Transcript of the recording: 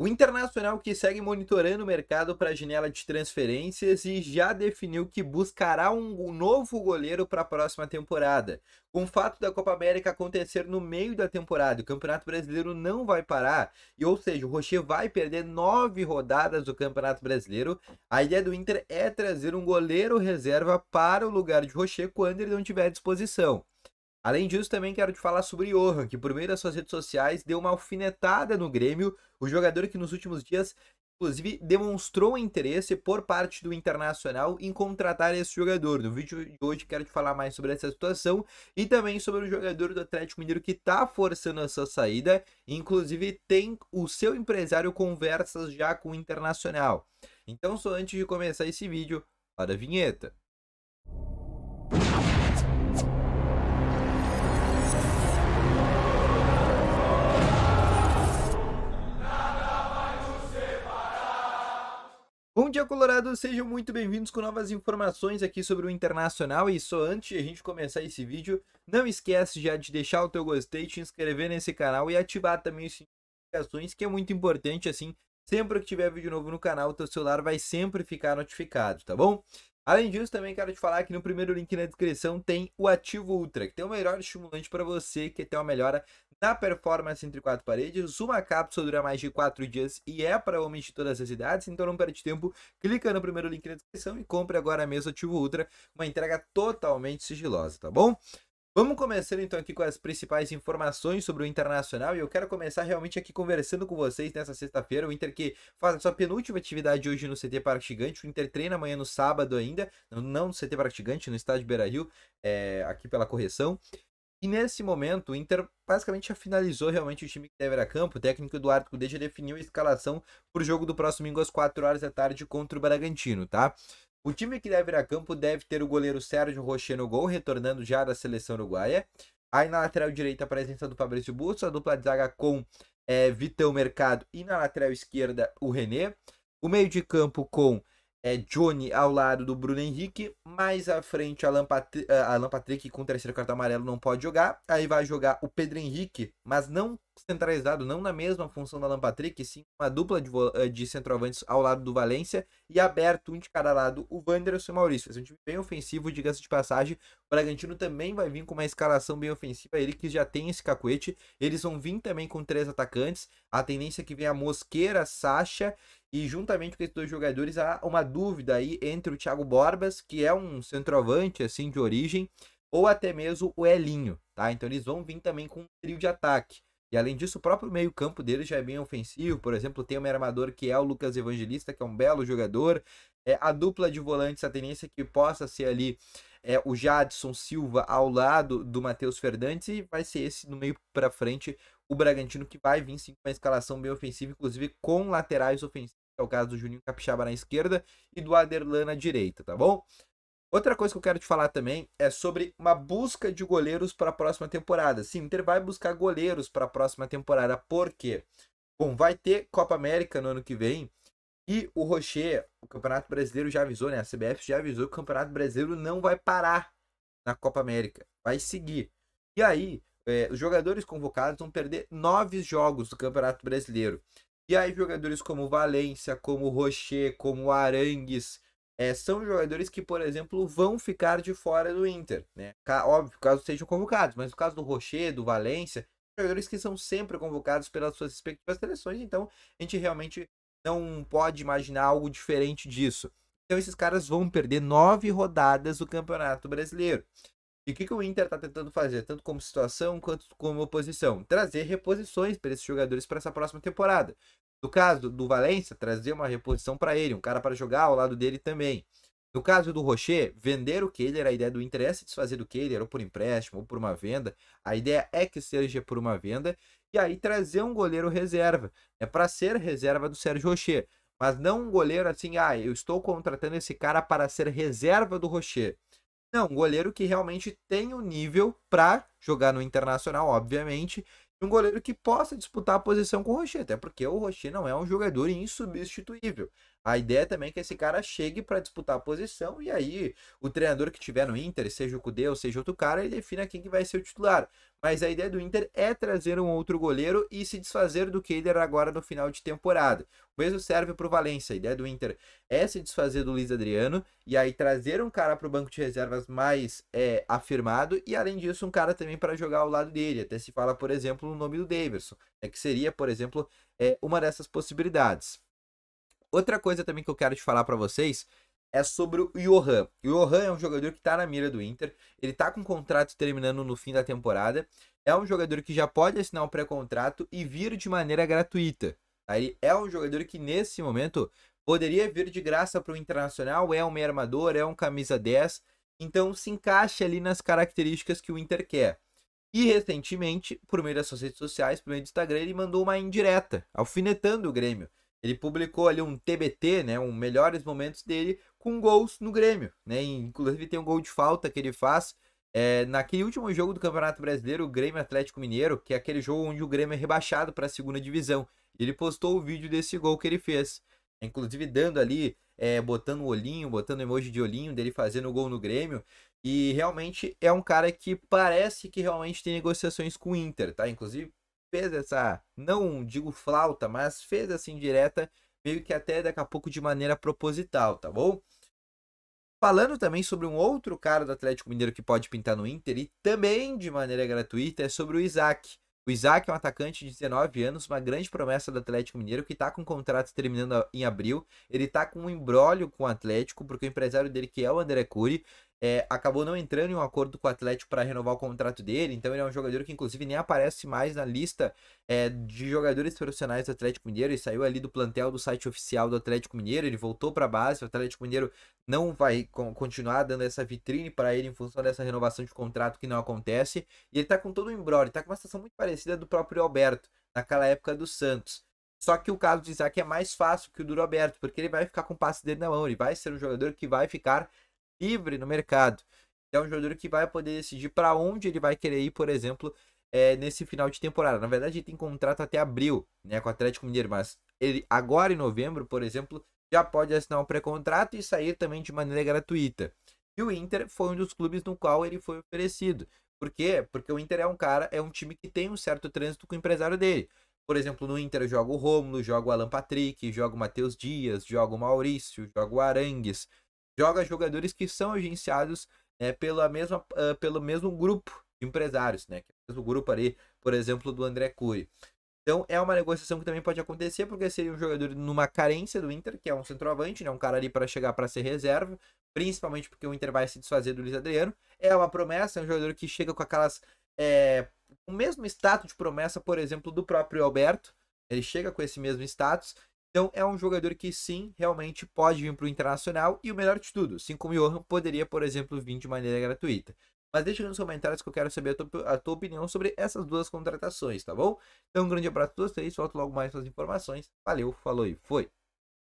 O Internacional que segue monitorando o mercado para a janela de transferências e já definiu que buscará um novo goleiro para a próxima temporada. Com o fato da Copa América acontecer no meio da temporada, o Campeonato Brasileiro não vai parar, e ou seja, o Rocher vai perder nove rodadas do Campeonato Brasileiro. A ideia do Inter é trazer um goleiro reserva para o lugar de Rocher quando ele não tiver à disposição. Além disso, também quero te falar sobre Johan, que por meio das suas redes sociais deu uma alfinetada no Grêmio, o jogador que nos últimos dias, inclusive, demonstrou interesse por parte do Internacional em contratar esse jogador. No vídeo de hoje quero te falar mais sobre essa situação e também sobre o jogador do Atlético Mineiro que está forçando a sua saída, inclusive tem o seu empresário conversas já com o Internacional. Então, só antes de começar esse vídeo, para a vinheta. Bom dia, Colorado! Sejam muito bem-vindos com novas informações aqui sobre o Internacional. E só antes de a gente começar esse vídeo, não esquece já de deixar o teu gostei, te inscrever nesse canal e ativar também as notificações, que é muito importante, assim, sempre que tiver vídeo novo no canal, teu celular vai sempre ficar notificado, tá bom? Além disso, também quero te falar que no primeiro link na descrição tem o Ativo Ultra, que tem o melhor estimulante para você que tem uma melhora na performance entre quatro paredes, uma cápsula dura mais de quatro dias e é para homens de todas as idades, então não perde tempo, clica no primeiro link na descrição e compre agora mesmo o Ativo Ultra, uma entrega totalmente sigilosa, tá bom? Vamos começando então aqui com as principais informações sobre o Internacional e eu quero começar realmente aqui conversando com vocês nessa sexta-feira. O Inter que faz a sua penúltima atividade hoje no CT Parque Gigante, o Inter treina amanhã no sábado ainda, não no CT Parque Gigante, no estádio Beira-Rio, é, aqui pela correção. E nesse momento, o Inter basicamente já finalizou realmente o time que deve a campo. O técnico Eduardo Cudê já definiu a escalação para o jogo do próximo domingo às 4 horas da tarde contra o Bragantino, tá? O time que deve ir a campo deve ter o goleiro Sérgio Rocher no gol, retornando já da seleção uruguaia. Aí na lateral direita a presença do Fabrício Busto, a dupla de zaga com é, Vitão Mercado e na lateral esquerda o René. O meio de campo com é, Johnny ao lado do Bruno Henrique. Mais à frente, Alan, Patri eh, Alan Patrick com o terceiro cartão amarelo não pode jogar. Aí vai jogar o Pedro Henrique, mas não centralizado não na mesma função da Lampatrick, sim uma dupla de, eh, de centroavantes ao lado do Valência e aberto um de cada lado, o Wanderson e o Maurício. É um time bem ofensivo, diga-se de passagem. O Bragantino também vai vir com uma escalação bem ofensiva, ele que já tem esse cacuete. Eles vão vir também com três atacantes. A tendência é que venha Mosqueira, Sacha e juntamente com esses dois jogadores há uma dúvida aí entre o Thiago Borbas, que é um centroavante assim de origem, ou até mesmo o Elinho, tá? Então eles vão vir também com um trio de ataque. E além disso, o próprio meio-campo dele já é bem ofensivo. Por exemplo, tem o meu armador que é o Lucas Evangelista, que é um belo jogador. É, a dupla de volantes, a tendência é que possa ser ali é, o Jadson Silva ao lado do Matheus Fernandes. E vai ser esse no meio para frente o Bragantino que vai vir sim com uma escalação bem ofensiva, inclusive com laterais ofensivos. Que é o caso do Juninho Capixaba na esquerda e do Aderlan na direita, tá bom? Outra coisa que eu quero te falar também é sobre uma busca de goleiros para a próxima temporada. Sim, o Inter vai buscar goleiros para a próxima temporada. Por quê? Bom, vai ter Copa América no ano que vem. E o Rocher, o Campeonato Brasileiro já avisou, né? A CBF já avisou que o Campeonato Brasileiro não vai parar na Copa América. Vai seguir. E aí, é, os jogadores convocados vão perder nove jogos do Campeonato Brasileiro. E aí, jogadores como Valência, como Rocher, como Arangues, é, são jogadores que, por exemplo, vão ficar de fora do Inter. Né? Óbvio, caso sejam convocados, mas no caso do Rocher, do Valência, jogadores que são sempre convocados pelas suas respectivas seleções, então a gente realmente não pode imaginar algo diferente disso. Então esses caras vão perder nove rodadas do Campeonato Brasileiro. E o que, que o Inter está tentando fazer, tanto como situação quanto como oposição? Trazer reposições para esses jogadores para essa próxima temporada. No caso do Valência, trazer uma reposição para ele, um cara para jogar ao lado dele também. No caso do Rocher, vender o Kehler, a ideia do interesse é se desfazer do Kehler, ou por empréstimo, ou por uma venda. A ideia é que seja por uma venda. E aí trazer um goleiro reserva. É para ser reserva do Sérgio Rocher. Mas não um goleiro assim, ah, eu estou contratando esse cara para ser reserva do Rocher. Não, um goleiro que realmente tem o nível para jogar no Internacional, obviamente, um goleiro que possa disputar a posição com o Rocher, até porque o Rocher não é um jogador insubstituível. A ideia também é que esse cara chegue para disputar a posição e aí o treinador que tiver no Inter, seja o Cudeu ou seja outro cara, ele defina quem que vai ser o titular. Mas a ideia do Inter é trazer um outro goleiro e se desfazer do Kehler agora no final de temporada. O mesmo serve para o Valência. A ideia do Inter é se desfazer do Luiz Adriano e aí trazer um cara para o banco de reservas mais é, afirmado e, além disso, um cara também para jogar ao lado dele. Até se fala, por exemplo, no nome do Davidson, é que seria, por exemplo, é, uma dessas possibilidades. Outra coisa também que eu quero te falar para vocês é sobre o Johan. O Johan é um jogador que está na mira do Inter. Ele está com um contrato terminando no fim da temporada. É um jogador que já pode assinar um pré-contrato e vir de maneira gratuita. Tá? Ele é um jogador que nesse momento poderia vir de graça para o Internacional. É um meio armador, é um camisa 10. Então se encaixa ali nas características que o Inter quer. E recentemente, por meio das suas redes sociais, por meio do Instagram, ele mandou uma indireta, alfinetando o Grêmio ele publicou ali um TBT, né, um melhores momentos dele com gols no Grêmio, né? Inclusive tem um gol de falta que ele faz é, naquele último jogo do Campeonato Brasileiro, o Grêmio Atlético Mineiro, que é aquele jogo onde o Grêmio é rebaixado para a segunda divisão. Ele postou o vídeo desse gol que ele fez, inclusive dando ali, é, botando o olhinho, botando o emoji de olhinho dele fazendo o gol no Grêmio. E realmente é um cara que parece que realmente tem negociações com o Inter, tá? Inclusive fez essa, não digo flauta, mas fez essa assim, indireta, meio que até daqui a pouco de maneira proposital, tá bom? Falando também sobre um outro cara do Atlético Mineiro que pode pintar no Inter e também de maneira gratuita é sobre o Isaac. O Isaac é um atacante de 19 anos, uma grande promessa do Atlético Mineiro que está com um contrato terminando em abril. Ele está com um embrólio com o Atlético, porque o empresário dele, que é o André Cury, é, acabou não entrando em um acordo com o Atlético para renovar o contrato dele, então ele é um jogador que inclusive nem aparece mais na lista é, de jogadores profissionais do Atlético Mineiro, ele saiu ali do plantel do site oficial do Atlético Mineiro, ele voltou para a base, o Atlético Mineiro não vai continuar dando essa vitrine para ele em função dessa renovação de contrato que não acontece, e ele está com todo um embrólio, está com uma situação muito parecida do próprio Alberto, naquela época do Santos. Só que o caso de Isaac é mais fácil que o do Roberto, porque ele vai ficar com o passe dele na mão, ele vai ser um jogador que vai ficar livre no mercado. É um jogador que vai poder decidir para onde ele vai querer ir, por exemplo, é, nesse final de temporada. Na verdade, ele tem contrato até abril né, com o Atlético Mineiro, mas ele agora em novembro, por exemplo, já pode assinar um pré-contrato e sair também de maneira gratuita. E o Inter foi um dos clubes no qual ele foi oferecido. Por quê? Porque o Inter é um cara, é um time que tem um certo trânsito com o empresário dele. Por exemplo, no Inter joga o Romulo, joga o Alan Patrick, joga o Matheus Dias, joga o Maurício, joga o Arangues, joga jogadores que são agenciados né, pela mesma, uh, pelo mesmo grupo de empresários, né? Que é o mesmo grupo ali, por exemplo, do André Cury. Então é uma negociação que também pode acontecer, porque seria um jogador numa carência do Inter, que é um centroavante, né? Um cara ali para chegar para ser reserva, principalmente porque o Inter vai se desfazer do Luiz Adriano. É uma promessa, é um jogador que chega com aquelas. É, o mesmo status de promessa, por exemplo, do próprio Alberto. Ele chega com esse mesmo status então é um jogador que sim, realmente pode vir para o Internacional e o melhor de tudo, assim como o Johan poderia, por exemplo, vir de maneira gratuita. Mas deixa nos comentários que eu quero saber a tua, a tua opinião sobre essas duas contratações, tá bom? Então um grande abraço a todos vocês, volto logo mais com as informações. Valeu, falou e foi!